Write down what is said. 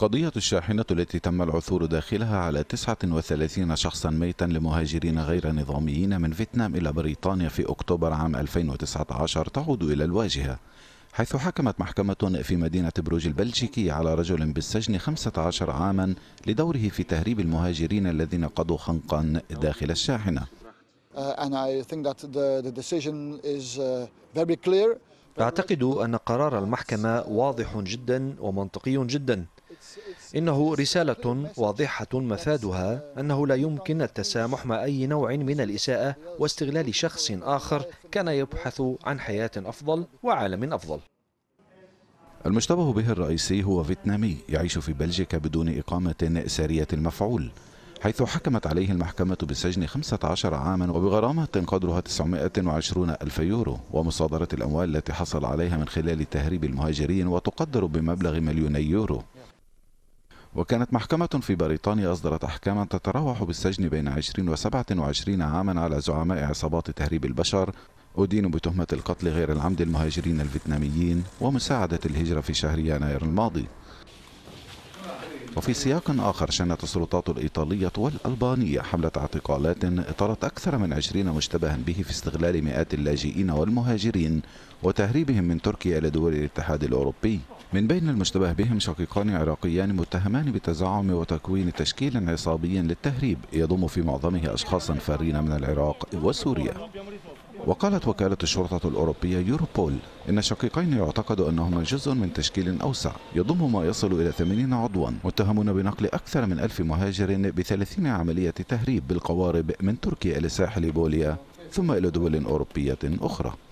قضية الشاحنة التي تم العثور داخلها على 39 شخصا ميتا لمهاجرين غير نظاميين من فيتنام إلى بريطانيا في أكتوبر عام 2019 تعود إلى الواجهة حيث حكمت محكمة في مدينة بروج البلجيكي على رجل بالسجن 15 عاما لدوره في تهريب المهاجرين الذين قضوا خنقا داخل الشاحنة. Uh, uh, أعتقد أن قرار المحكمة واضح جدا ومنطقي جدا إنه رسالة واضحة مفادها أنه لا يمكن التسامح مع أي نوع من الإساءة واستغلال شخص آخر كان يبحث عن حياة أفضل وعالم أفضل المشتبه به الرئيسي هو فيتنامي يعيش في بلجيكا بدون إقامة سارية المفعول حيث حكمت عليه المحكمة بسجن 15 عاما وبغرامة قدرها 920 ألف يورو ومصادرة الأموال التي حصل عليها من خلال تهريب المهاجرين وتقدر بمبلغ مليوني يورو وكانت محكمة في بريطانيا أصدرت أحكاما تتراوح بالسجن بين 20 و 27 عاما على زعماء عصابات تهريب البشر أدينوا بتهمة القتل غير العمد المهاجرين الفيتناميين ومساعدة الهجرة في شهر يناير الماضي وفي سياق آخر شنت السلطات الإيطالية والألبانية حملة اعتقالات طرت أكثر من عشرين مشتبها به في استغلال مئات اللاجئين والمهاجرين وتهريبهم من تركيا إلى دول الاتحاد الأوروبي من بين المشتبه بهم شقيقان عراقيان متهمان بتزعم وتكوين تشكيل عصابي للتهريب يضم في معظمه أشخاصا فارين من العراق وسوريا وقالت وكالة الشرطة الأوروبية يوروبول إن الشقيقين يعتقد أنهما جزء من تشكيل أوسع يضم ما يصل إلى 80 عضوا متهمون بنقل أكثر من ألف مهاجر ب 30 عملية تهريب بالقوارب من تركيا إلى ساحل بوليا ثم إلى دول أوروبية أخرى